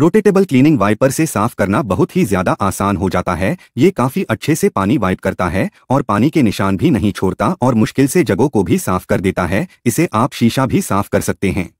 rotatable cleaning wiper से साफ करना बहुत ही ज्यादा आसान हो जाता है ये काफी अच्छे से पानी वाइप करता है और पानी के निशान भी नहीं छोड़ता और मुश्किल से जगहों को भी साफ कर देता है इसे आप शीशा भी साफ कर सकते हैं